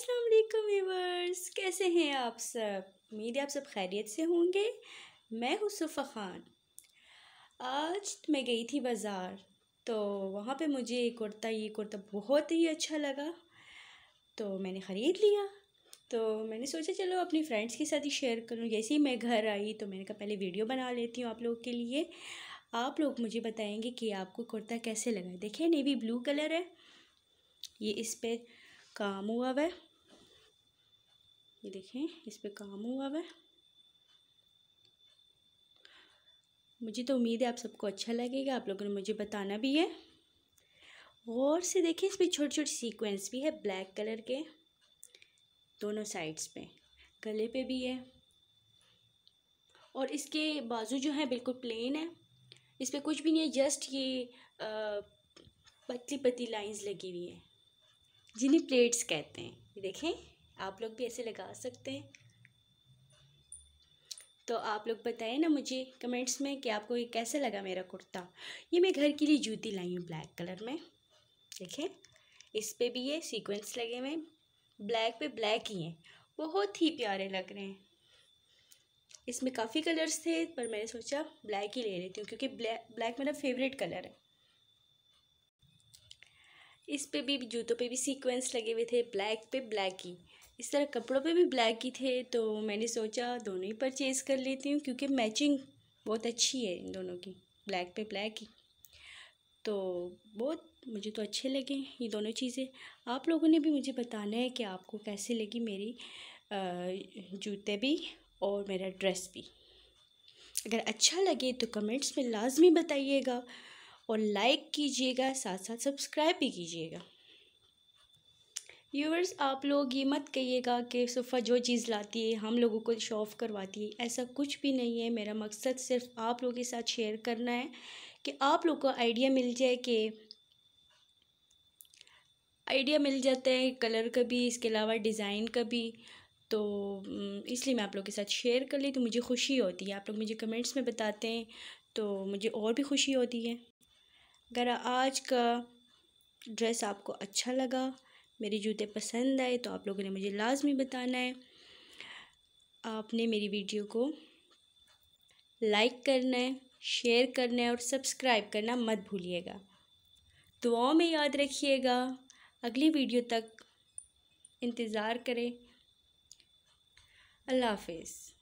अस्सलाम वालेकुम व्यूवर्स कैसे हैं आप सब उम्मीद है आप सब खैरियत से होंगे मैं हूँ सुफ़ा ख़ान आज मैं गई थी बाज़ार तो वहाँ पे मुझे एक कुर्ता ये कुर्ता बहुत ही अच्छा लगा तो मैंने ख़रीद लिया तो मैंने सोचा चलो अपनी फ्रेंड्स के साथ ही शेयर करूँ जैसे ही मैं घर आई तो मैंने कहा पहले वीडियो बना लेती हूँ आप लोग के लिए आप लोग मुझे बताएंगे कि आपको कुर्ता कैसे लगा देखिए नेवी ब्लू कलर है ये इस पर काम हुआ हुआ है ये देखें इस पर काम हुआ है मुझे तो उम्मीद है आप सबको अच्छा लगेगा आप लोगों ने मुझे बताना भी है और से देखें इसमें छोटे छोटे सीक्वेंस भी है ब्लैक कलर के दोनों साइड्स पे गले पे भी है और इसके बाजू जो है बिल्कुल प्लेन है इस पर कुछ भी नहीं है जस्ट ये पतली पतली लाइंस लगी हुई हैं जिन्हें प्लेट्स कहते हैं ये देखें आप लोग भी ऐसे लगा सकते हैं तो आप लोग बताएं ना मुझे कमेंट्स में कि आपको ये कैसा लगा मेरा कुर्ता ये मैं घर के लिए जूती लाई हूँ ब्लैक कलर में देखें इस पर भी ये सीक्वेंस लगे हुए ब्लैक पे ब्लैक ही हैं बहुत ही प्यारे लग रहे हैं इसमें काफ़ी कलर्स थे पर मैंने सोचा ब्लैक ही ले लेती हूँ क्योंकि ब्लैक ब्लैक मेरा फेवरेट कलर है इस पे भी जूतों पे भी सीक्वेंस लगे हुए थे ब्लैक पे ब्लैक ही इस तरह कपड़ों पे भी ब्लैक ही थे तो मैंने सोचा दोनों ही परचेज़ कर लेती हूँ क्योंकि मैचिंग बहुत अच्छी है इन दोनों की ब्लैक पे ब्लैक ही तो बहुत मुझे तो अच्छे लगे ये दोनों चीज़ें आप लोगों ने भी मुझे बताना है कि आपको कैसे लगी मेरी जूते भी और मेरा ड्रेस भी अगर अच्छा लगे तो कमेंट्स में लाजमी बताइएगा और लाइक कीजिएगा साथ साथ सब्सक्राइब भी कीजिएगा व्यूवर्स आप लोग ये मत कहिएगा कि सोफ़ा जो चीज़ लाती है हम लोगों को शो ऑफ करवाती है ऐसा कुछ भी नहीं है मेरा मकसद सिर्फ आप लोगों के साथ शेयर करना है कि आप लोग को आइडिया मिल जाए कि आइडिया मिल जाता है कलर का भी इसके अलावा डिज़ाइन का भी तो इसलिए मैं आप लोग के साथ शेयर कर ली तो मुझे खुशी होती है आप लोग मुझे कमेंट्स में बताते हैं तो मुझे और भी खुशी होती है अगर आज का ड्रेस आपको अच्छा लगा मेरे जूते पसंद आए तो आप लोगों ने मुझे लाजमी बताना है आपने मेरी वीडियो को लाइक करना है शेयर करना है और सब्सक्राइब करना मत भूलिएगा दुआओं में याद रखिएगा अगली वीडियो तक इंतज़ार करें अल्लाह हाफिज़